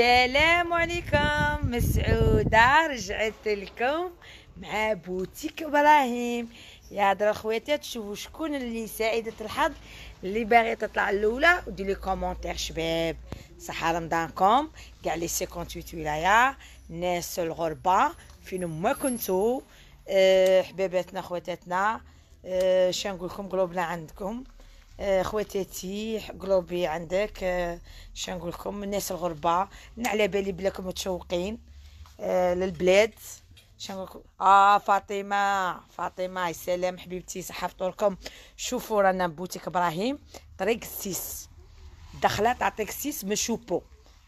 السلام عليكم مسعودة رجعت لكم مع بوتيك ابراهيم يا درا خواتي تشوفوا شكون اللي سعيدة الحظ اللي باغي تطلع الاولى ودير لي كومونتير شباب صح رمضانكم كاع لي 58 ولاية ناس الغربة فين ما كنتو أه حبيباتنا خواتاتنا أه شنقول لكم قلوبنا عندكم آه، خواتاتي قلوبي عندك اش آه، نقول لكم الناس الغربه على بالي بلاكم متشوقين آه، للبلاد شنقولكم اه فاطمه فاطمه السلام حبيبتي صحه فطوركم شوفوا رانا بوتيك ابراهيم طريق السيس دخله تعطيك سيس مشوبو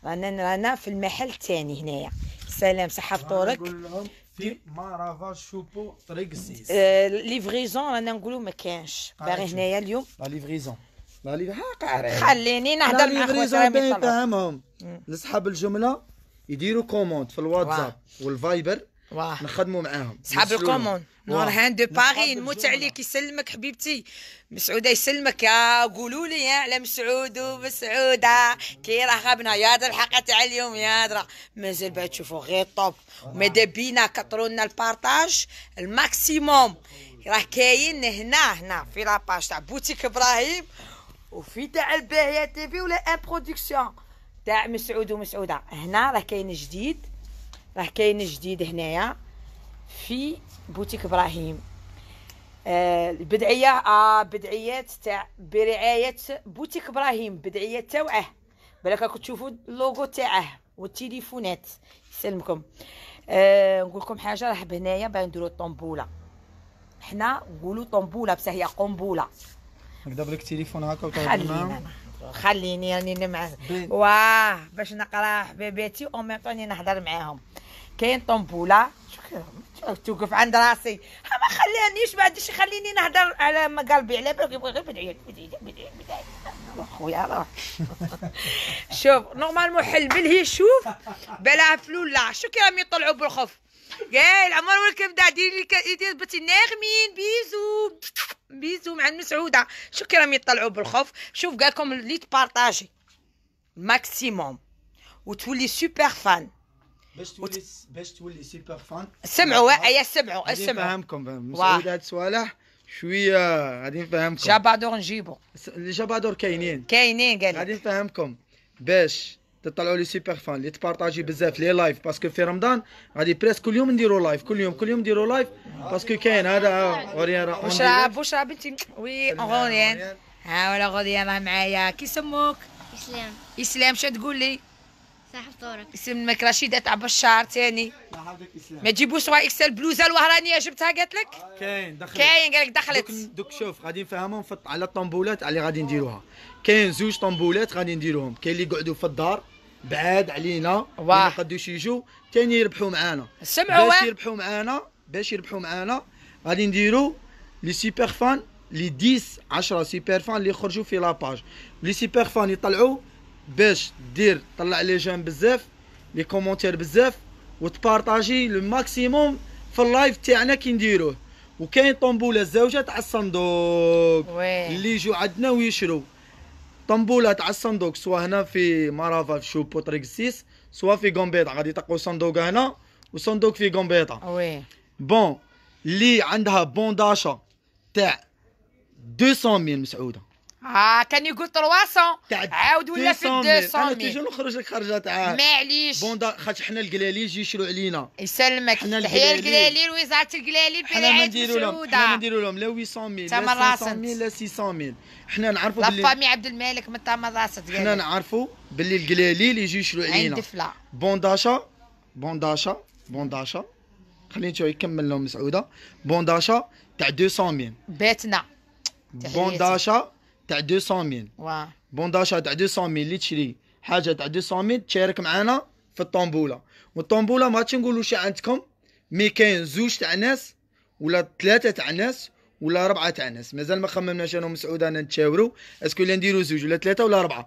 رانا رانا في المحل الثاني هنايا سلام صحه فطورك في مارافا شوبو طريق السيس ليفريزون رانا نقولوا ما كانش باغي هنايا اليوم لا ليفريزون لا ها ليفريزون خليني نهضر مع خويا باين فهمهم الجمله يديروا كوموند في الواتساب والفايبر واه نخدموا معاهم صحاب الكومون هان دو باري نموت عليك يسلمك حبيبتي مسعوده يسلمك يا قولوا لي على مسعود ومسعوده كي راه غابنا يا هذا الحلقه تاع اليوم يا هذا مازال بعد تشوفوا غير طوب ماذا بينا كثروا لنا البارطاج الماكسيموم راه كاين هنا هنا في لاباج تاع بوتيك ابراهيم وفي تاع الباهيه في ولا ان برودكسيون تاع مسعود ومسعوده هنا راه كاين جديد راه كاين جديد هنايا في بوتيك ابراهيم آه، البدعيه آه بدعيات تاع برعايه بوتيك ابراهيم بدعيات توعه بالك راكم تشوفوا اللوغو تاعه والتليفونات يسلمكم آه نقول لكم حاجه راه هنايا باغي نديرو الطنبوله حنا نقولوا طنبوله بصح هي قنبوله نقدر بالك التليفون هكا وتهضر معاهم خليني راني يعني مع واه باش نقرا حبيباتي او ميم طوني نهضر معاهم كاين طومبوله شكرا توقف عند راسي ما خلانيش ما عادش يخليني نهضر على ما قلبي على بالك يبغي غير بدعي خويا روح شوف نورمالمون حل بالهي شوف بلا فلولا شكرا يطلعوا بالخوف يا العمر والكبده ديري ديري بتي ناغمين بيزو بيزو مع المسعوده شكرا كي راهم يطلعوا بالخوف شوف قال لكم اللي تبارطاجي ماكسيموم وتولي سوبر فان باش تولي باش تولي سوبر فان سمعوا يا سمعوا اسمعوا نفهمكم مسعوده هاد شويه غادي نفهمكم جابادور نجيبو جابادور كاينين كاينين قال غادي نفهمكم باش تطلعوا لي سوبر فان اللي تبارطاجي بزاف لي لايف باسكو في رمضان غادي بريس كل يوم نديرو لايف كل يوم كل يوم نديرو لايف باسكو كاين هذا غوريان واش راه بنتي وي غوريان ها ولا غوريان راه معايا كي سموك اسلام اسلام شنو تقول لي صاحب طورك اسمك رشيده تاع بشار ثاني ما تجيبوش واي اكسل بلوزه الوهرانيه جبتها قالت لك كاين دخلت كاين قال لك دخلت دوك, شوف غادي نفهمهم على الطومبولات اللي غادي نديروها كاين زوج طومبولات غادي نديروهم كاين اللي يقعدوا في الدار بعاد علينا ما يقدوش يجوا ثاني يربحوا معانا سمعوا باش يربحوا معانا باش يربحوا معانا غادي نديروا لي سوبر فان لي 10 10 سوبر فان اللي يخرجوا في لاباج لي سوبر فان يطلعوا باش دير طلع لي جيم بزاف لي كومونتير بزاف وتبارطاجي لو ماكسيموم في اللايف تاعنا كي نديروه وكاين طومبوله الزوجه تاع الصندوق اللي يجوا عندنا ويشرو طنبولات على الصندوق سواء هنا في مرافا في شوبو بوتريك السيس سواء في غومبيطا غادي تلقاو صندوق هنا وصندوق في غومبيطا وي بون اللي عندها بون داشا تاع 200 مسعوده اه كان يقول 300 عاود ولا في 200 انا تيجي نخرج لك خرجه تاع معليش بوندا خاطر حنا القلاليل يجي يشرو علينا يسلمك تحيه القلاليل وزاره القلاليل بلاد مسعوده حنا ما نديرو لهم لا 800 لا 500 لا 600 حنا نعرفوا بلي لافامي عبد الملك من راسك حنا نعرفوا باللي القلاليل يجي يشرو علينا عند بونداشا بونداشا بونداشا خليني شويه يكمل لهم مسعوده بونداشا تاع 200 باتنا بونداشا تاع 200 ميل واو بونداشا تاع 200 ميل اللي تشري حاجه تاع 200 ميل تشارك معنا في الطومبوله والطومبوله ما نقولوا شي عندكم مي كاين زوج تاع ناس ولا ثلاثه تاع ناس ولا اربعه تاع ناس مازال ما خممناش انا ومسعود انا نتشاوروا اسكو اللي نديروا زوج ولا ثلاثه ولا اربعه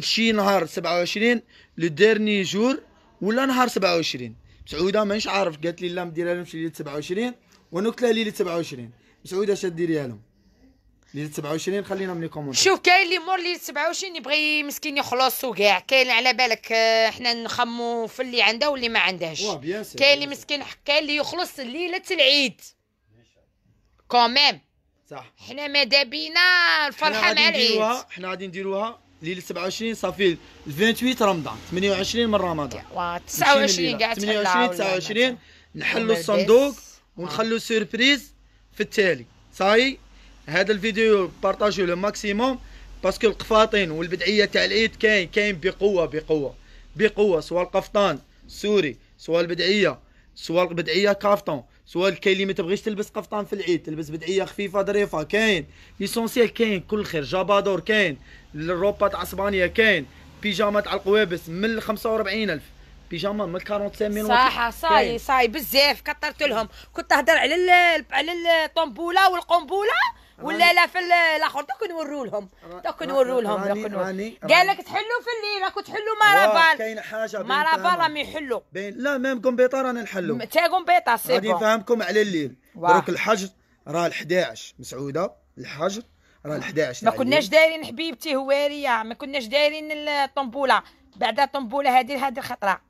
شي نهار 27 لو ديرني جور ولا نهار 27 مسعوده مانيش عارف قالت لي لا ما ديرها لهمش ليله 27 ونكتله ليله 27 مسعوده اش ديريها لهم ليله 27 خلينا من الكومنت شوف كاين اللي مور ليله 27 يبغي مسكين يخلص وكاع كاين على بالك آه، احنا نخمو في اللي عنده واللي ما عندهش كاين اللي مسكين كاين اللي يخلص ليله العيد كوميم صح حنا ماذا بينا الفرحه مع العيد احنا غادي نديروها ليله 27 صافي 28 رمضان 28 من رمضان 29 كاع 28 29 نحلوا الصندوق ونخلوا آه. سيربريز في التالي صاي هذا الفيديو بارطاجيو لو ماكسيموم باسكو القفاطين والبدعيه تاع العيد كاين كاين بقوه بقوه بقوه سواء القفطان سوري سواء البدعيه سواء البدعيه كافطون سواء كاين اللي ما تبغيش تلبس قفطان في العيد تلبس بدعيه خفيفه ظريفه كاين ليسونسيال كاين كل خير جابادور كاين الروبا تاع اسبانيا كاين بيجامه تاع القوابس من 45000 بيجاما من 45000 صح صاي صاي بزاف كثرت لهم كنت تهضر على على الطنبوله والقنبوله ولا لا في الاخر دوك نورو لهم دوك نورو لهم قال لك تحلوا في الليل راكو تحلوا مارابال كاين حاجه مارابال راهم يحلوا لا ميم كومبيطا رانا نحلوا تا كومبيطا سي غادي نفهمكم على الليل دروك الحجر راه 11 مسعوده الحجر راه 11 ما كناش يعني- دايرين حبيبتي هواريه ما كناش دايرين الطنبوله بعد الطنبوله هذه هذه الخطره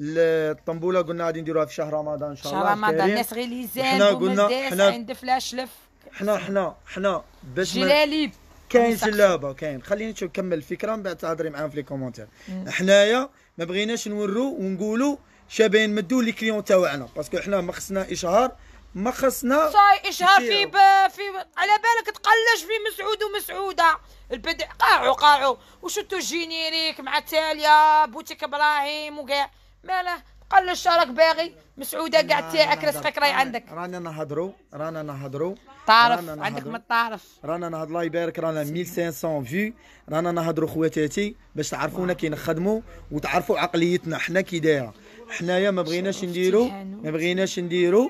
الطنبوله قلنا غادي نديروها في شهر رمضان ان شاء الله شهر رمضان الناس غير ليزان حنا قلنا حنا عند فلاش لف حنا حنا حنا باش جلاليب كاين جلابه كاين خليني نشوف نكمل الفكره من بعد تهضري معاهم في لي كومونتير حنايا ما بغيناش نورو ونقولوا شابين مدوا لي كليون تاعنا باسكو حنا ما خصنا اشهار ما خصنا صاي اشهار في ب... في على بالك تقلش في مسعود ومسعوده البدع قاعو قاعو وشتو جينيريك مع تاليا بوتيك ابراهيم وكاع ماله قال له شراك باغي مسعوده كاع تاعك رزقك راهي عندك رانا نهضروا رانا نهضروا تعرف عندك ما تعرف رانا نهضر الله يبارك رانا 1500 فيو رانا نهضروا خواتاتي باش تعرفونا كي نخدموا وتعرفوا عقليتنا حنا كي دايره حنايا ما بغيناش نديروا ما بغيناش نديروا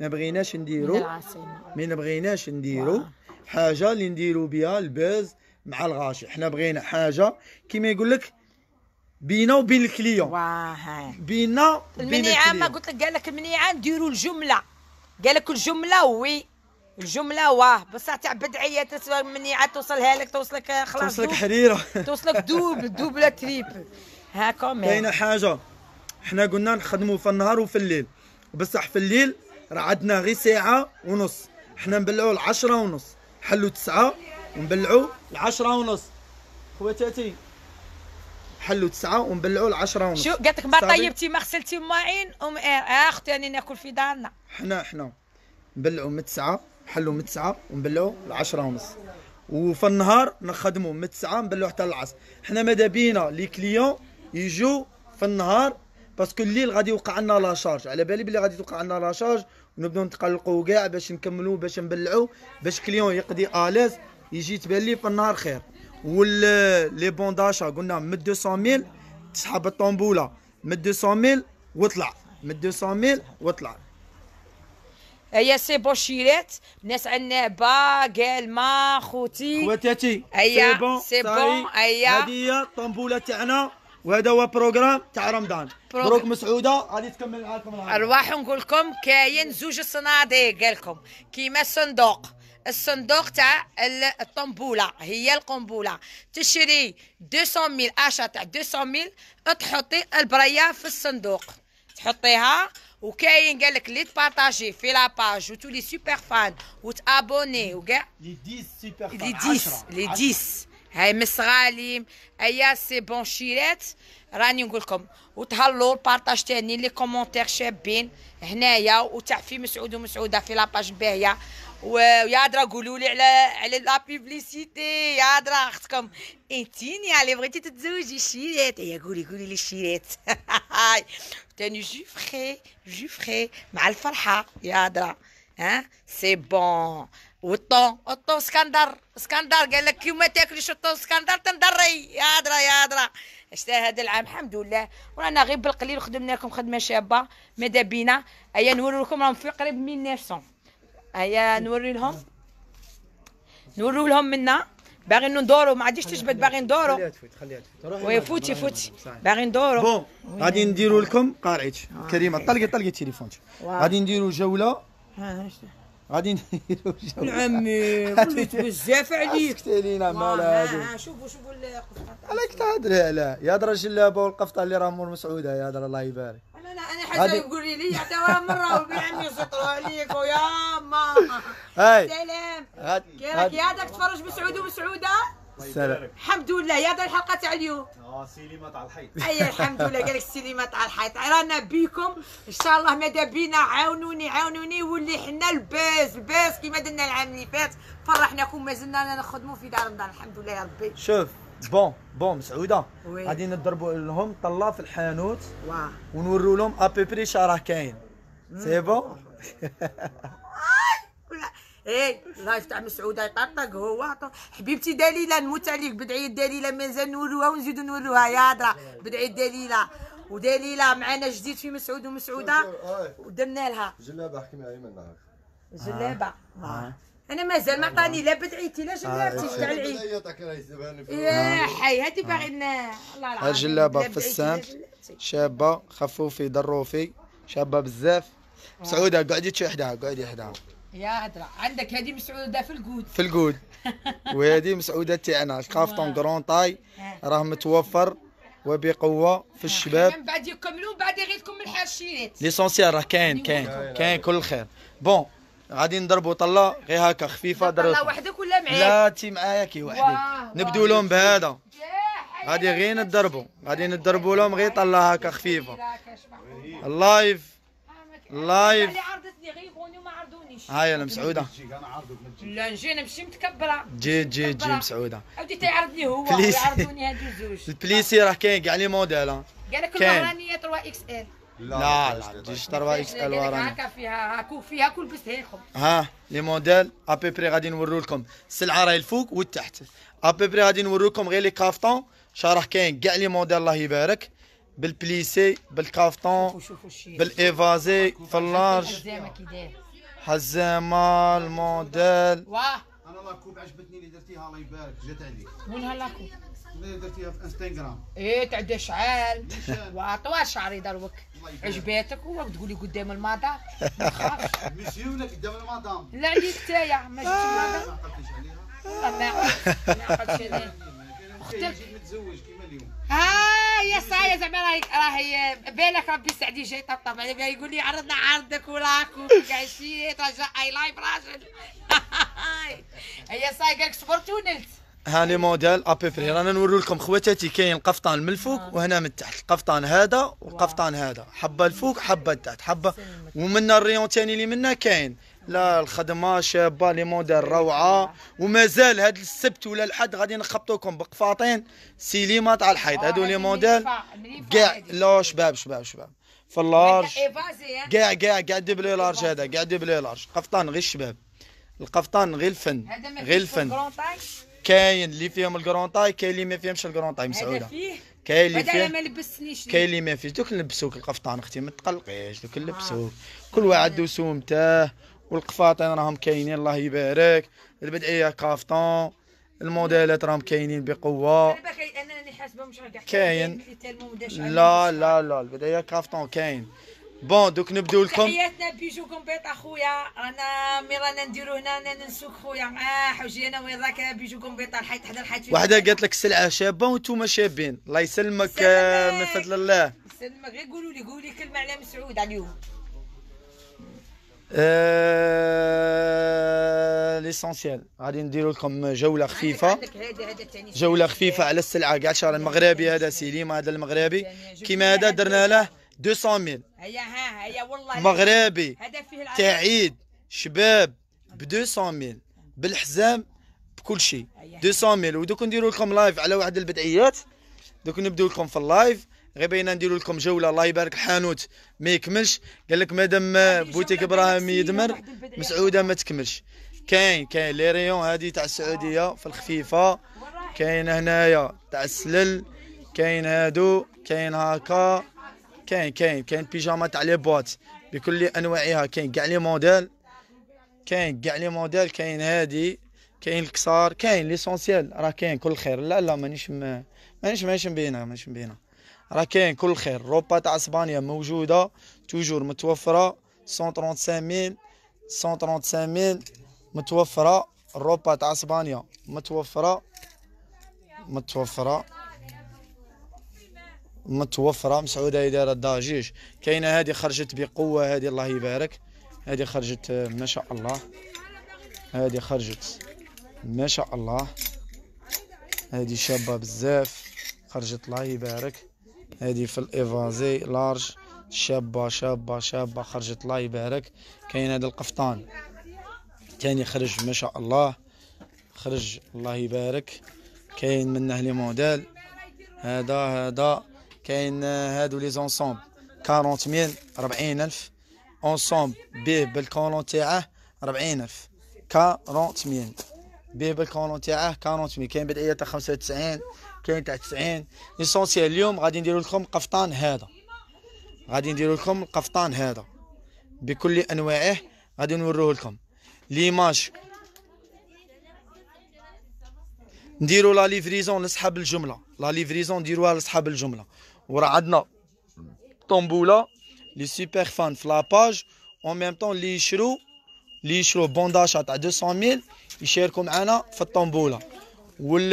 ما بغيناش نديروا ما بغيناش نديروا حاجه اللي نديروا بها الباز مع الغاشي حنا بغينا حاجه كيما يقول لك بينا وبين الكليون واه بينا المنيعه ما قلت لك قال لك المنيعه نديروا الجمله قال لك الجمله وي الجمله واه بصح تاع بدعيه تسوى المنيعه توصلها لك توصلك خلاص توصلك حريره توصلك دوبل دوبل تريبل هاكا كاينه حاجه حنا قلنا نخدموا في النهار وفي الليل بصح في الليل راه عندنا غير ساعه ونص حنا نبلعوا العشرة ونص حلوا تسعة ونبلعوا العشرة ونص خواتاتي حلوا تسعة ونبلعوا العشرة ونص شو قالت لك ما طيبتي ما غسلتي ما ام آه، اختي راني ناكل في دارنا حنا حنا نبلعوا من تسعة نحلوا من تسعة ونبلعوا العشرة ونص وفي النهار نخدموا من تسعة نبلعوا حتى العصر حنا ماذا بينا لي كليون يجوا في النهار باسكو الليل غادي يوقع لنا لا شارج على بالي بلي غادي توقع لنا لا شارج ونبداو نتقلقوا كاع باش نكملوا باش نبلعوا باش كليون يقضي اليز يجي تبان لي في النهار خير واللي بون داشا قلنا من 200000 تسحب الطنبوله من 200000 وطلع واطلع من 200000 وطلع واطلع هي سي بوشيرات ناس عندنا با قال ما خوتي خواتاتي بون سي بون هي هذه هي الطنبوله تاعنا وهذا هو بروجرام تاع رمضان بروك, مسعوده غادي تكمل معاكم ارواح نقول لكم كاين زوج صناديق قال لكم كيما الصندوق الصندوق تاع الطنبوله هي القنبوله تشري 200000 اشا تاع 200000 تحطي البرايه في الصندوق تحطيها وكاين قال لك اللي تبارطاجي في لاباج وتولي سوبر فان وتابوني وكاع لي 10 سوبر فان لي 10 لي 10 هاي مس غاليم ايا سي بون شيرات راني نقول لكم وتهلوا البارطاج تاني لي كومونتير شابين هنايا وتاع في مسعود ومسعوده في لاباج باهيه ويا درا قولوا لي على على لا بيبليسيتي يا درا اختكم انتيني علي بغيتي تتزوجي شيرات هي قولي قولي لي الشيرات تاني جو فخي جو فخي مع الفرحه يا درا ها سي بون والطون الطون اسكندر اسكندر قال لك كي ما تاكليش الطون اسكندر تنضري يا درا يا درا اشتا هذا العام الحمد لله ورانا غير بالقليل خدمنا لكم خدمه شابه ماذا بينا ايا نوري لكم راهم في قريب 1900 هيا نوري لهم نوري لهم منا باغي ندورو ما عادش تجبد باغي ندورو خليها تفوت خليها تفوت وي فوتي فوتي باغي ندورو بون غادي نديرو لكم قارعيتش آه. كريمه طلقي طلقي التليفون غادي نديرو جوله غادي نديرو جوله عمي وليت بزاف عليك سكت علينا مال هادو شوفوا شوفوا القفطه علاش تهضري علاه يا راجل القفطه اللي راه مور مسعوده يا هضره الله يبارك انا انا حاجه قولي لي حتى مره وبي عمي عليك ويا ماما سلام كيفك يا داك تفرج بسعود وبسعوده سلام الحمد لله يا دا الحلقه تاع اليوم اه سيليما تاع الحيط اي الحمد لله قال لك سيليما تاع الحيط رانا بيكم ان شاء الله ماذا بينا عاونوني عاونوني واللي حنا الباز الباز كيما درنا العام اللي فات فرحناكم مازلنا نخدموا في دار رمضان الحمد لله يا ربي شوف بون بون مسعوده غادي نضربوا لهم طله في الحانوت ونوروا لهم ابيبري شراه كاين سي بون اي لايف تاع مسعوده يطرطق هو حبيبتي دليله نموت عليك بدعيه دليله مازال نوروها ونزيدو نوروها يا هضره بدعيه دليله ودليله معنا جديد في مسعود ومسعوده ودرنا لها جلابه احكي معايا من نهار جلابه آه. آه. انا مازال ما عطاني لا بدعيتي لا جلابتي آه، تاع العيد يا آه. حي هادي آه. باغي الله العظيم الجلابه السام شابه خفوفي ضروفي شابه بزاف مسعوده قعدي تشي حداها قعدي حداها يا هدرة عندك هذه مسعوده في القود في القود وهذه مسعوده تاعنا كافطون كرون طاي راه متوفر وبقوه في الشباب من بعد يكملوا بعد يغير لكم الحاشيات ليسونسيال راه كاين كاين كاين كل خير بون غادي نضربوا طله غير هكا خفيفه ضرب طله وحدك ولا معايا لا تي معايا كي وحدي نبدو لهم بهذا غادي غير نضربوا غادي نضربوا لهم غير طله هكا خفيفه اللايف اللايف اللي عرضتني غير وما عرضونيش هاي انا مسعوده لا نجي انا نمشي متكبره جي جي جي مسعوده عاودي تيعرضني هو يعرضوني هادو زوج البليسي راه كاين كاع لي موديل كاع كل 3 اكس ال لا لا, تشتروا اكس ال ورا هكا فيها هاكو فيها كل بستهيكم ها لي موديل ابي بري غادي نورو لكم السلعه راهي الفوق والتحت ابي بري غادي نورو لكم غير لي كافتون شرح كاين كاع لي موديل الله يبارك بالبليسي بالكافتون بالايفازي في اللارج حزامه الموديل واه انا لاكوب عجبتني اللي درتيها الله يبارك جات عليك وين هلاكوب درتيها في انستغرام ايه تعدى شعال واطوال شعري دروك عجباتك وتقولي تقولي قدام المدام ما تخافش ميسيو ولا قدام المدام لا عليك تايا ما شفتش آه. المدام ما عقلتش عليها ما عقلتش متزوج كيما اليوم ها يا صايا زعما راهي راهي بالك ربي يسعدي جاي طبطب عليه يقول لي عرضنا عرضك وراك وكاع شي راجل اي لايف راجل هي صايا قالك صبرت ونلت هاني موديل ابيبري رانا نورو لكم خواتاتي كاين القفطان من الفوق آه. وهنا من تحت القفطان هذا والقفطان هذا حبه الفوق حبه تحت حبه ومن الريون ثاني اللي منا كاين لا الخدمه شابه لي موديل روعه ومازال هذا السبت ولا الحد غادي نخبطوكم بقفاطين سيليما تاع الحيط آه، هادو لي موديل كاع لا شباب شباب شباب في اللارج كاع كاع كاع دبلي لارج هذا كاع دبلي لارج قفطان غير الشباب القفطان غير الفن غير الفن كاين اللي فيهم الكرونطاي كاين اللي ما فيهمش الكرونطاي مسعوده كاين اللي فيه ما لبسنيش كاين اللي ما فيهش دوك نلبسوك القفطان اختي ما تقلقيش دوك نلبسوك آه. كل واحد وسومته والقفاطين راهم كاينين الله يبارك البدعيه كافطون الموديلات راهم كاينين بقوه كاين لا لا لا البدعيه كافطون كاين بون دوك نبداو لكم حياتنا بيجو كومبيت اخويا رانا مي رانا نديرو هنا انا ننسوك خويا اه حوجي انا وين بيجو كومبيت الحيط حدا الحيط وحده قالت لك السلعه شابه وانتم شابين الله يسلمك من فضل الله يسلمك غير قولوا لي قولوا لي كلمه على مسعود عليهم آه... ليسونسيال غادي نديرو لكم جوله خفيفه جوله خفيفه على السلعه كاع شهر المغربي هذا سيليم هذا المغربي كيما هذا درنا له 200000 هيا ها هيا والله مغربي تعيد شباب ب 200000 بالحزام بكل شيء 200000 ودوك نديروا لكم لايف على واحد البدعيات دوك نبداو لكم في اللايف غير بينا نديروا لكم جوله الله يبارك الحانوت ما يكملش قال لك مادام بوتيك ابراهيم يدمر مسعوده ما تكملش كاين كاين لي ريون هذه تاع السعوديه في الخفيفه كاين هنايا تاع السلل كاين هادو كاين هاكا كاين كاين كاين بيجامات على بوات بكل انواعها كاين كاع لي موديل كاين كاع لي موديل كاين هادي كاين الكسار كاين ليسونسيال راه كاين كل خير لا لا مانيش م... مانيش مانيش مبينه مانيش مبينه راه كاين كل خير روبا تاع اسبانيا موجوده توجور متوفره 135000 135000 متوفره الروبا تاع اسبانيا متوفره متوفره متوفره مسعوده اداره الضجيج كاينه هذه خرجت بقوه هذه الله يبارك هذه خرجت ما شاء الله هذه خرجت ما شاء الله هذه شابه بزاف خرجت الله يبارك هذه في الايفازي لارج شابه شابه شابه خرجت الله يبارك كاين هذا القفطان ثاني خرج ما شاء الله خرج الله يبارك كاين منه لي موديل هذا هذا كاين هادو لي زونسومبل 40000 40000 اونسومبل بيه بالكولون تاعه 40000 40000 بيه بالكولون تاعه 40000 كاين بدعيه تاع 95 كاين تاع 90 ليسونسيال اليوم غادي ندير لكم قفطان هذا غادي ندير لكم القفطان هذا بكل انواعه غادي نوريه لكم ليماج نديرو لا ليفريزون لصحاب الجمله لا ليفريزون نديروها لصحاب الجمله ورا عندنا طنبوله لي سوبر فان في لاباج اون ميم طون لي يشرو لي يشرو بونداشا تاع 200000 يشاركوا معنا في الطنبوله وال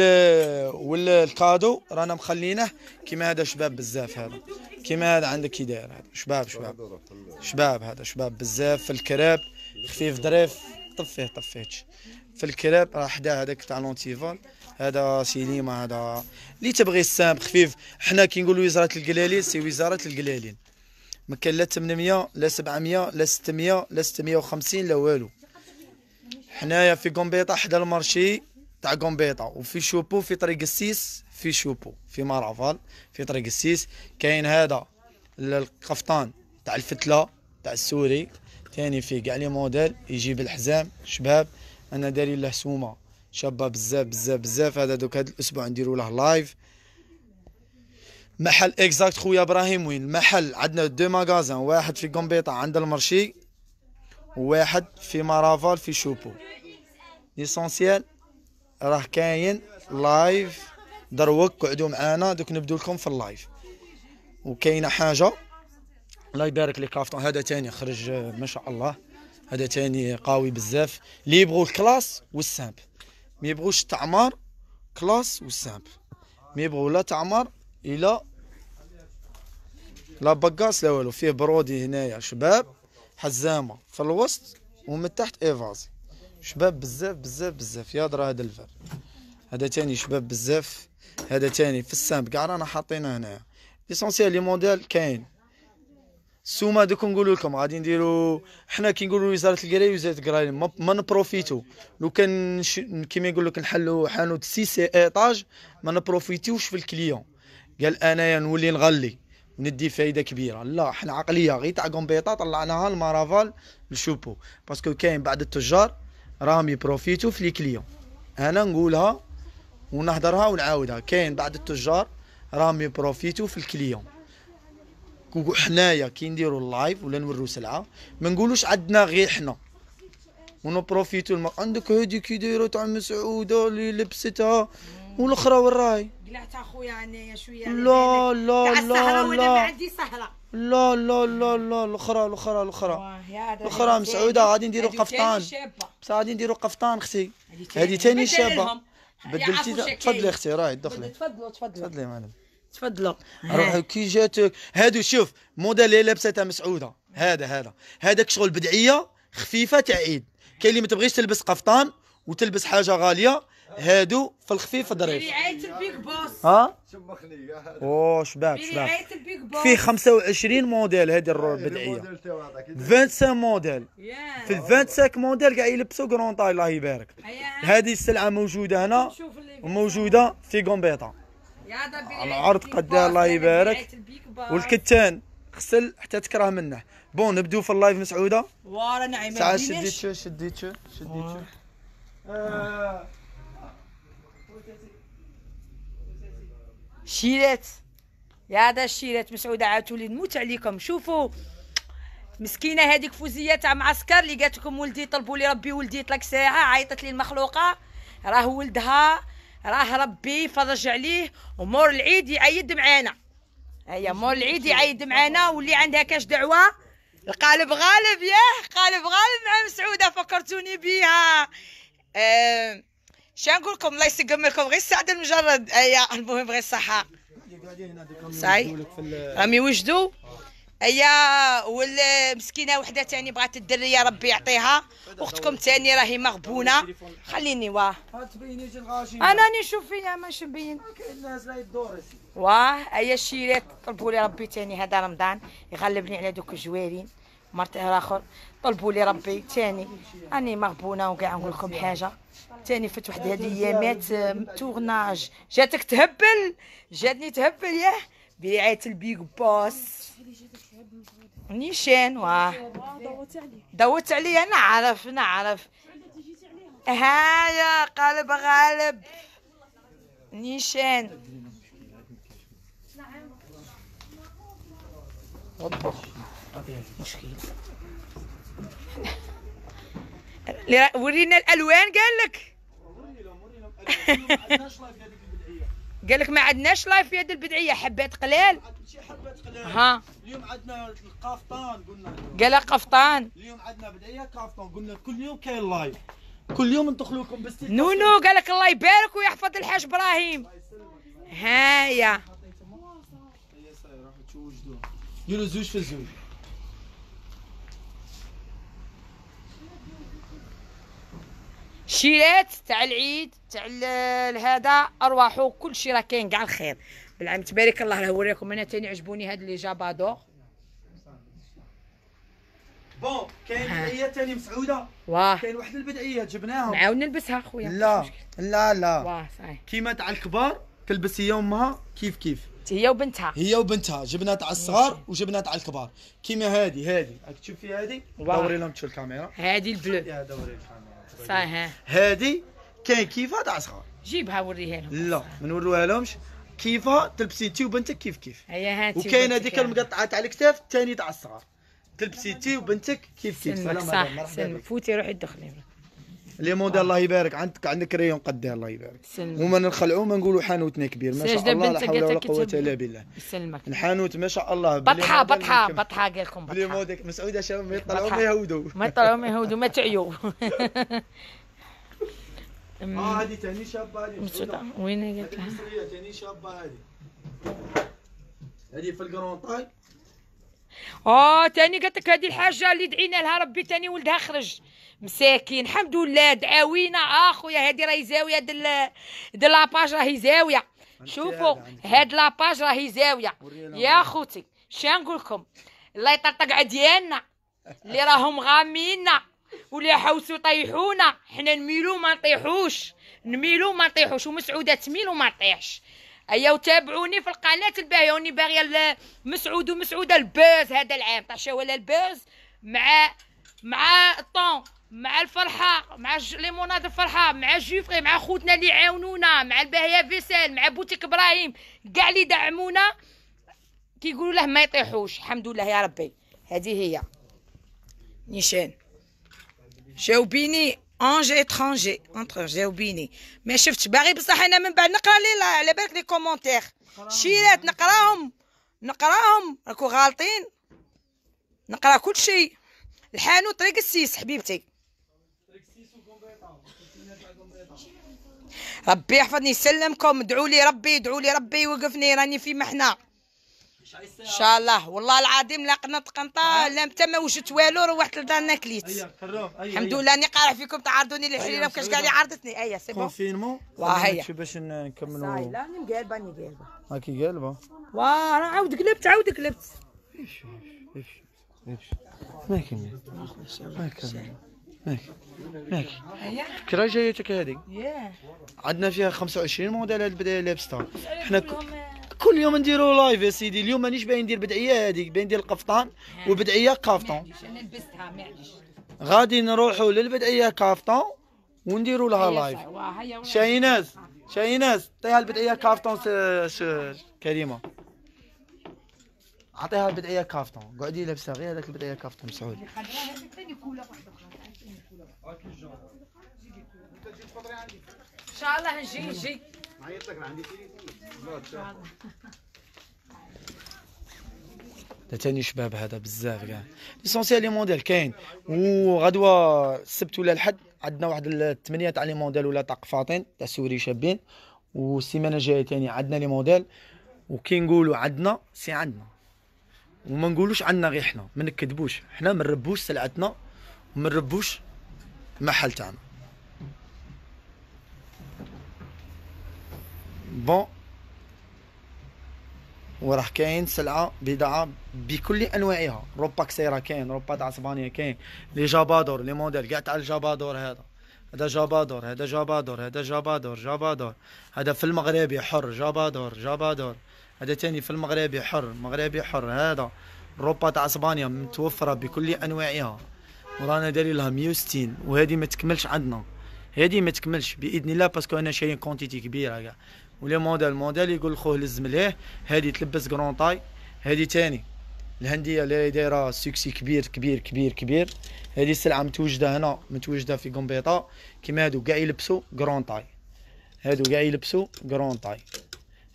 والكادو رانا مخلينه كيما هذا شباب بزاف هذا كيما هذا عندك كي داير هذا شباب شباب شباب هذا شباب بزاف في الكراب خفيف ظريف طفيه طفيتش في الكراب راه حدا هذاك تاع لونتيفال هذا سينما هذا اللي تبغي السام خفيف حنا كي نقولوا وزاره القلالين سي وزاره القلالين ما كان لا 800 لا 700 لا 600 لا 650 لا والو حنايا في قنبيطه حدا المارشي تاع قنبيطه وفي شوبو في طريق السيس في شوبو في مرافال في طريق السيس كاين هذا القفطان تاع الفتله تاع السوري ثاني فيه كاع لي موديل يجيب الحزام شباب انا داري له سومه شابه بزاف بزاف بزاف هذا دوك هذا الاسبوع نديرو له لايف محل اكزاكت خويا ابراهيم وين المحل عندنا دو ماغازان واحد في كومبيطه عند المرشي وواحد في مرافال في شوبو ليسونسيال راه كاين لايف دروك قعدوا معانا دوك نبدو لكم في اللايف وكاينه حاجه الله يبارك لي كافطون هذا تاني خرج ما شاء الله هذا تاني قوي بزاف لي يبغوا الكلاس والسامبل ما يبغوش تعمار كلاس وسامبل ما يبغوا لا تعمار الا لا بقاس لا والو فيه برودي هنايا شباب حزامه في الوسط ومن تحت ايفازي شباب بزاف بزاف بزاف يا درا هذا الفر هذا تاني شباب بزاف هذا تاني في السامب كاع رانا حاطينه هنايا ليسونسيال لي موديل كاين السومه دوك نقول لكم غادي نديروا حنا كي نقولوا وزاره القرايه وزاره القرايه ما, ما نبروفيتو لو كان كيما يقول لك نحلوا حانوت سي سي ايطاج ما نبروفيتيوش في الكليون قال انايا نولي نغلي ندي فايده كبيره لا حنا عقليه غير تاع كومبيطا طلعناها المارافال للشوبو باسكو كاين بعض التجار راهم يبروفيتو في لي كليون انا نقولها ونهضرها ونعاودها كاين بعض التجار راهم يبروفيتو في الكليون حنايا كي نديروا اللايف ولا نوروا سلعه ما نقولوش عندنا غير حنا ونبروفيتو الم... عندك هذيك كي دايره تاع مسعوده اللي لبستها والاخرى راهي؟ قلعت اخويا عنايا شويه لا لا لا لا لا لا عندي سهره لا لا لا لا الاخرى الاخرى الاخرى الاخرى مسعوده غادي لا قفطان بصح غادي لا قفطان اختي لا لا شابه بدلتي تفضلي اختي راهي دخلي تفضلوا تفضلوا تفضلي مالك تفضلوا روحي كي جاتك هادو شوف موديل اللي لابسه مسعوده هذا هذا هذاك شغل بدعيه خفيفه تاع عيد كاين اللي ما تبغيش تلبس قفطان وتلبس حاجه غاليه هادو في الخفيف ظريف البيك بوس ها او شباب شباب فيه 25 موديل هذه الرور البدعيه 25 موديل في 25 موديل كاع يلبسوا كرونطاي الله يبارك هذه السلعه موجوده هنا وموجوده في كومبيطه العرض قد الله يبارك والكتان غسل حتى تكره منه بون نبدو في اللايف مسعوده ورا نعيمه ساعه شديتش شديتش شيرات يا هذا الشيرات مسعوده عاتولي نموت عليكم شوفوا مسكينه هذيك فوزيه تاع معسكر اللي قالت لكم ولدي طلبوا لي ربي ولدي طلق ساعه عيطت لي المخلوقه راه ولدها راه ربي فرج عليه ومور العيد يعيد معانا هيا أيوة، مور العيد يعيد معانا واللي عندها كاش دعوه القالب غالب ياه قالب غالب مع مسعوده فكرتوني بيها أه نقول لكم الله يسقم لكم غير السعد المجرد هيا أيوة، المهم غير الصحه صاي راهم يوجدوا هي ولا مسكينه وحده ثاني بغات الدريه ربي يعطيها اختكم ثاني راهي مغبونه خليني واه انا نشوف فيها ماش مبين واه هي الشيرات طلبوا لي ربي ثاني هذا رمضان يغلبني على دوك الجوارين مرت اخر طلبوا لي ربي ثاني راني مغبونه وكاع نقول لكم حاجه ثاني فات واحد هذه الايامات تورناج جاتك تهبل جاتني تهبل ياه برعايه البيك بوس نيشان واه دوت عليا نعرف نعرف هايا قلب غالب نيشان ورينا الالوان قال لك قال لك ما عندناش لايف في يد البدعيه حبات قلال ها اليوم عندنا القفطان قلنا قال قفطان اليوم عندنا بدعيه قفطان قلنا كل يوم كاين لايف كل يوم ندخلوكم بس نونو قال لك الله يبارك ويحفظ الحاج ابراهيم هايا ديروا زوج في زوج شيرات تاع العيد تاع هذا ارواحو شيء راه كاين كاع الخير بالعام تبارك الله راه وريكم انا تاني عجبوني هاد لي جابادور بون كاين بدعيه ثاني مسعوده واه كاين واحد البدعيه جبناها نعاود نلبسها خويا لا لا لا واه صحيح كيما تاع الكبار تلبس هي امها كيف كيف هي وبنتها هي وبنتها جبنا تاع الصغار وجبنا تاع الكبار كيما هادي هادي راك تشوف فيها هادي دوري لهم تشوف الكاميرا هادي البلو دوري الكاميرا صحيح هادي كاين كيفها تاع صغار جيبها وريها لهم لا ما نوريوها لهمش كيفها تلبسي انت وبنتك كيف كيف هيا هاتي وكاين هذيك المقطعه تاع الكتاف الثاني تاع الصغار تلبسي انت وبنتك كيف كيف سلام صح سلمك فوتي روحي دخلي لي موديل الله يبارك عندك عندك ريون قدها الله يبارك وما نخلعوا ما نقولوا حانوتنا كبير ما شاء الله لا حول ولا قوه الا بالله يسلمك الحانوت ما شاء الله بطحه بطحه بطحه قال لكم لي موديل مسعوده شباب ما يطلعوا ما يهودوا ما يطلعوا ما يهودوا ما تعيوا اه هذه تاني شابه هذه وين هي قالت لها؟ مصريه تاني شابه هذه هذه في الكرونطاي اه تاني قالت لك هذه الحاجه اللي دعينا لها ربي تاني ولدها خرج مساكين الحمد لله دعاوينا اخويا هذه راهي زاويه دل دل لاباج راهي زاويه شوفوا هاد لاباج راهي زاويه يا خوتي شنو نقول لكم الله يطرطق عديالنا اللي راهم غامينا ولي حوسو طيحونا حنا نميلو ما نطيحوش نميلو ما نطيحوش ومسعوده تميل وما نطيحش ايا وتابعوني في القناه الباهيه وني باغيه مسعود ومسعوده الباز هذا العام طاشا ولا الباز مع مع الطون مع الفرحه مع ليموناد الفرحه مع جيفري مع خوتنا اللي عاونونا مع الباهيه فيسال مع بوتيك ابراهيم كاع اللي دعمونا كيقولوا له ما يطيحوش الحمد لله يا ربي هذه هي نيشان جاوبيني انجي اترونجي انتر جاوبيني ما شفتش باغي بصح انا من بعد نقرا لي على بالك لي كومونتير شيرات نقراهم نقراهم راكو غالطين نقرا كل شيء الحانوت طريق السيس حبيبتي ربي يحفظني يسلمكم ادعوا لي ربي ادعوا لي ربي يوقفني راني في محنه ان شاء الله والله العظيم لا قنط قنطه نعم. لا متى ما وجدت والو روحت لدارنا كليت الحمد لله اني قارع فيكم تعرضوني للحريره وكاش كاع لي عرضتني اي سي بون كونفينمون واه باش نكملوا لا راني مقلبه راني قالبه هاكي قالبه واه راه عاود قلبت عاود قلبت امشي امشي امشي ما كاين ما كاين ماك ماك فكرة جايتك هذه عندنا فيها 25 موديل البداية لابسة حنا كل يوم نديروا لايف يا سيدي اليوم مانيش باين ندير بدعيه هذيك باين ندير القفطان وبدعيه كافطون غادي نروحوا للبدعيه كافطون ونديروا لها لايف شايناز شايناز عطيها البدعيه كافطون كريمه عطيها البدعيه كافطون قعدي لابسه غير هذاك البدعيه كافطون مسعود ان شاء الله نجي نجي تاني شباب هذا بزاف كاع ليسونسيال لي مونديال كاين وغدوه السبت ولا الحد عندنا واحد الثمانيه تاع لي مونديال ولا تاع قفاطين تاع سوري شابين والسيمانه الجايه تاني عندنا لي مونديال وكي نقولوا عندنا سي عندنا وما نقولوش عندنا غير حنا ما نكذبوش حنا ما نربوش سلعتنا وما نربوش المحل تاعنا بون وراه كاين سلعه بضاعه بكل انواعها روبا كسيره كاين روبا تاع اسبانيا كاين لي جابادور لي موديل كاع تاع الجابادور هذا هذا جابادور هذا جابادور هذا جابادور جابادور هذا في المغربي حر جابادور جابادور هذا تاني في المغربي حر مغربي حر هذا روبا تاع اسبانيا متوفره بكل انواعها ورانا داري لها 160 وهذه ما تكملش عندنا هذه ما تكملش باذن الله باسكو انا شاريين كونتيتي كبيره كاع ولي موديل موديل يقول خوه لزم ليه هادي تلبس كرونطاي هادي تاني الهنديه اللي دايره سوكسي كبير كبير كبير كبير هادي السلعه متوجده هنا متوجده في قنبيطه كيما هادو كاع يلبسوا كرون طاي هادو كاع يلبسوا كرون طاي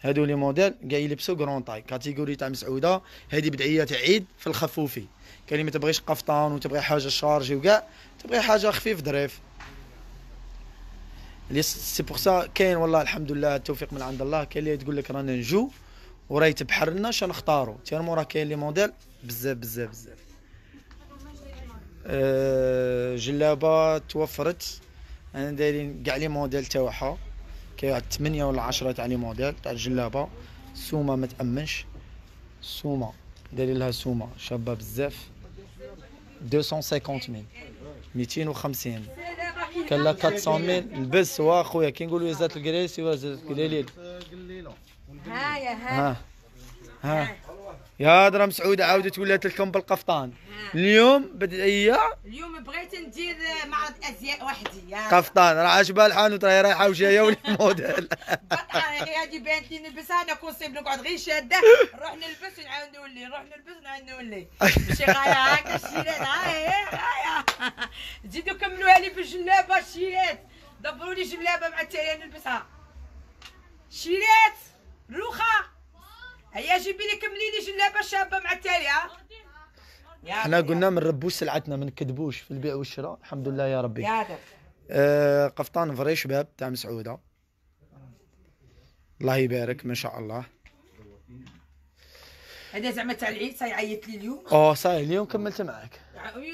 هادو لي موديل كاع يلبسوا كرون طاي كاتيجوري تاع مسعوده هادي بدعيه تاع عيد في الخفوفي كلمه تبغيش قفطان وتبغي حاجه شارجي وكاع تبغي حاجه خفيف ظريف سي بور سا كاين والله الحمد لله التوفيق من عند الله كاين اللي تقول لك رانا نجو وراي تبحر لنا شنو نختاروا تيرمو راه كاين لي موديل بزاف بزاف بزاف أه، جلابه توفرت انا دايرين كاع لي موديل تاعها كاين واحد 8 ولا 10 تاع لي موديل تاع الجلابه السومه ما تامنش السومه دايرين لها سومه شابه بزاف 250 ميل 250 كان لها 400 البس لبس هو اخويا كي نقولوا زاد القليلي سيوا زاد القليل هايا ها ها, ها. يا درهم سعود عاودت ولات لكم بالقفطان اليوم هي اليوم بغيت ندير معرض ازياء وحدي يا قفطان راه عجبها الحانوت راهي رايحه وجايه ولي موديل هادي بانت لي نلبسها انا كونسيب نقعد غير شاده نروح نلبس ونعاود نولي نروح نلبس ونعاود نولي ماشي غايه هاكا الشيلات هاي زيدوا كملوها لي بالجلابه الشيلات دبروا لي جلابه مع التاليه نلبسها شيلات روخه هيا جيبي لي كملي لي جلابه شابه مع التاليه حنا قلنا ما نربوش سلعتنا ما نكذبوش في البيع والشراء الحمد لله يا ربي يا آه قفطان فري شباب تاع مسعوده الله يبارك ما شاء الله هذا زعما تاع العيد سيعيط لي اليوم اه صاي اليوم كملت معاك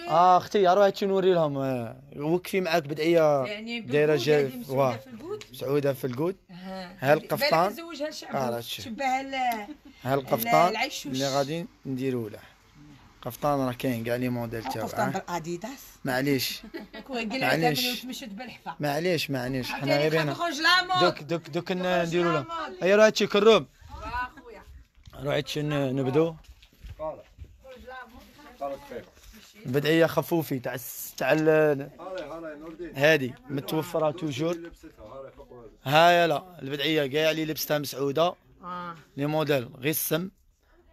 اه اختي راه هادشي نوري لهم آه، وقفي معاك بدعيه يعني دايره يعني جاي واه مسعوده في الكود ها القفطان زوجها آه، شبه ها القفطان اللي غادي نديرو له قفطان راه كاين كاع لي موديل تاعو قفطان بالاديداس معليش معليش معليش معليش حنا غير دوك دوك دوك نديرو له هي أيوة، راه هادشي كروب شن نبدو بدعيه خفوفي تاع تاع هادي متوفره توجور ها لا البدعيه كاع اللي لبستها مسعوده آه. لي موديل غير السم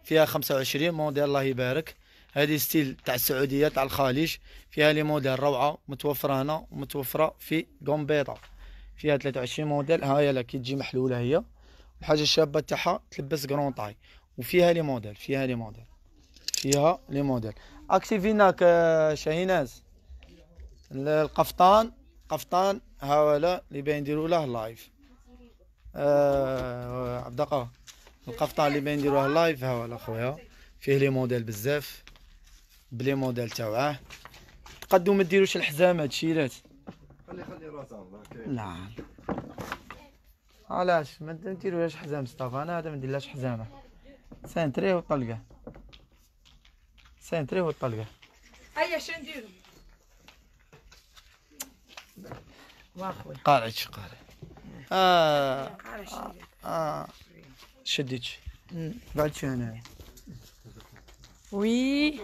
فيها 25 موديل الله يبارك هادي ستيل تاع السعوديه تاع الخليج فيها لي موديل روعه متوفره هنا ومتوفره في قنبيطه فيها 23 موديل هاي لا كي تجي محلوله هي الحاجه الشابه تاعها تلبس كرون طاي وفيها لي موديل فيها لي موديل فيها لي موديل اكتيفيناك شاهيناز القفطان قفطان ولا اللي باين نديرو له لايف آه عبد القاه القفطان اللي باين نديروه لايف ها ولا خويا فيه لي موديل بزاف بلي موديل تاوعه تقدو ما ديروش الحزام هاد لا خلي خلي راسها لا علاش ما نديروهاش حزام مصطفى انا هذا ما نديرلهاش حزامه سانتريه وطلقه سانتريه وطلقه هيا شنو نديرو واخوي قارع قارع آه،, اه اه, آه. بعد شو انا وي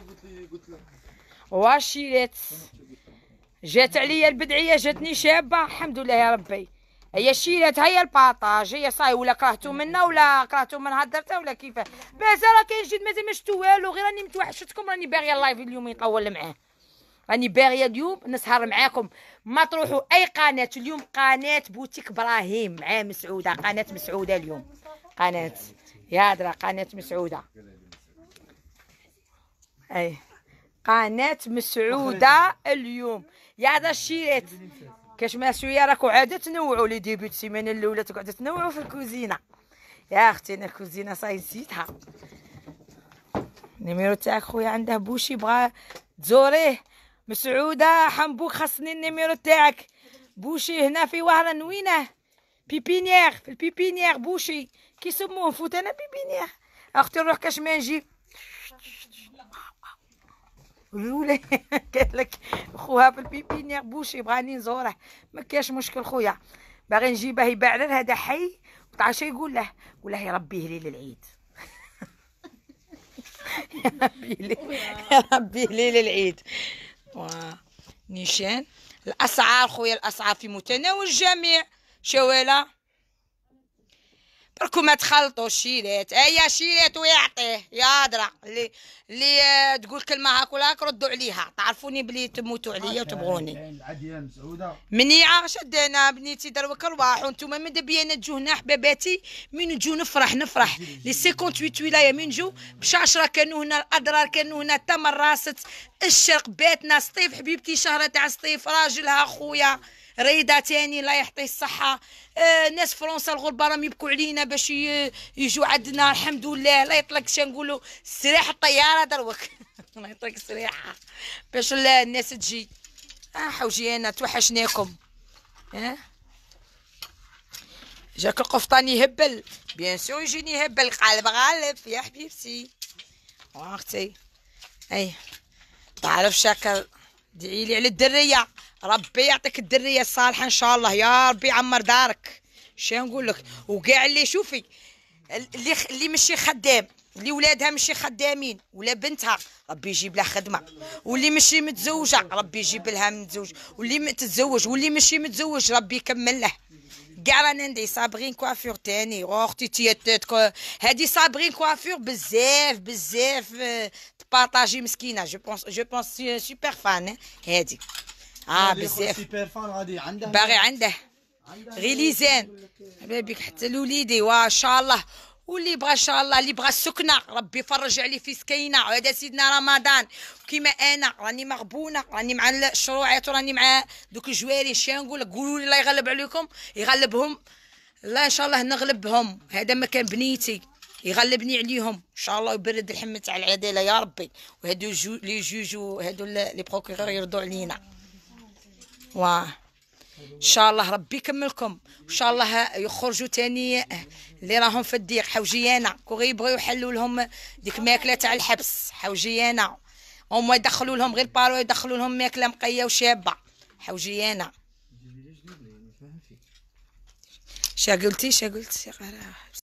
واشيلات جات عليا البدعيه جاتني شابه الحمد لله يا ربي هي الشيلات هي الباطاج هي صاي ولا كرهتو منا ولا كرهتو من هدرتها ولا كيفاه بس راه كاين جد مازال ما شفتو والو غير راني متوحشتكم راني باغيه اللايف اليوم يطول معاه راني باغيه اليوم نسهر معاكم ما تروحوا اي قناه اليوم قناه بوتيك ابراهيم مع مسعوده قناه مسعوده اليوم قناه يا درا قناه مسعوده اي قناه مسعوده اليوم يا هذا الشيرات كاش ما شويه راكو عاده تنوعوا لي ديبي السيمانه الاولى تقعدوا تنوعوا في الكوزينه يا اختي انا الكوزينه صاي نسيتها النيميرو تاعك خويا عنده بوشي بغا تزوريه مسعوده حنبوك خاصني النيميرو تاعك بوشي هنا في وهران وينه بيبينيير في البيبينيير بوشي كيسموه فوت انا بيبينيير اختي نروح كاش ما نجيب لولا قالت لك خوها بالبيبينيير بوشي بغاني نزوره ما كاش مشكل خويا باغي نجيبه يباع لها هذا حي شي يقول له قول له يربيه لي للعيد يربيه لي يربيه لي للعيد نيشان الاسعار خويا الاسعار في متناول الجميع شواله راكم ما تخلطوا شيلات هيا شيلات ويعطيه يا درا اللي اللي تقول كلمه هاك ولا هاك ردوا عليها تعرفوني بلي تموتوا عليا وتبغوني العديان سعوده منيعه شدينا بنيتي دروك رواح وانتم من دبينا تجو هنا حباباتي من نجو نفرح نفرح لي 58 ولايه من نجو بشاشره كانوا هنا الاضرار كانوا هنا تمر راست الشرق باتنا سطيف حبيبتي شهره تاع سطيف راجلها خويا ريضه تاني الله يعطيه الصحه آه ناس فرنسا الغربه راهم يبكوا علينا باش يجوا عندنا الحمد لله الله يطلق شنقولوا سريح الطياره دروك الله يطلق سريحه باش الناس تجي اه حوجينا توحشناكم اه جاك القفطان يهبل بيان سور يجيني يهبل قالب غالب يا حبيبتي واختي اي تعرف شكل دعيلي على الدريه ربي يعطيك الدريه الصالحه ان شاء الله يا ربي يعمر دارك شنو نقول لك وكاع اللي شوفي اللي اللي ماشي خدام اللي ولادها ماشي خدامين ولا بنتها ربي يجيب لها خدمه واللي ماشي متزوجه ربي يجيب لها متزوج واللي متزوج واللي ماشي متزوج ربي يكمل له كاع رانا ندي صابرين كوافور تاني اختي تيتات هادي صابرين كوافور بزاف بزاف آه، تبارطاجي مسكينه جو بونس جو بونس سوبر فان هادي اه بزاف باغي عنده غير بابيك حتى لوليدي وان شاء الله واللي بغى ان شاء الله اللي بغى السكنه ربي يفرج عليه في سكينه هذا سيدنا رمضان كيما انا راني مغبونه راني مع الشروعات وراني مع دوك الجواري شنو نقول لك قولوا لي الله يغلب عليكم يغلبهم لا ان شاء الله نغلبهم هذا ما كان بنيتي يغلبني عليهم ان شاء الله يبرد الحمه تاع العداله يا ربي وهادو لي جوج وهادو لي بروكيغور يرضوا علينا واه ان شاء الله ربي يكملكم وان شاء الله يخرجوا تاني اللي راهم في الضيق حوجيانا كون غيبغيو يحلوا لهم ديك ماكله تاع الحبس حوجيانا هما يدخلوا لهم غير بارو يدخلوا لهم ماكله مقيه وشابه حوجيانا شا قلتي شا قلت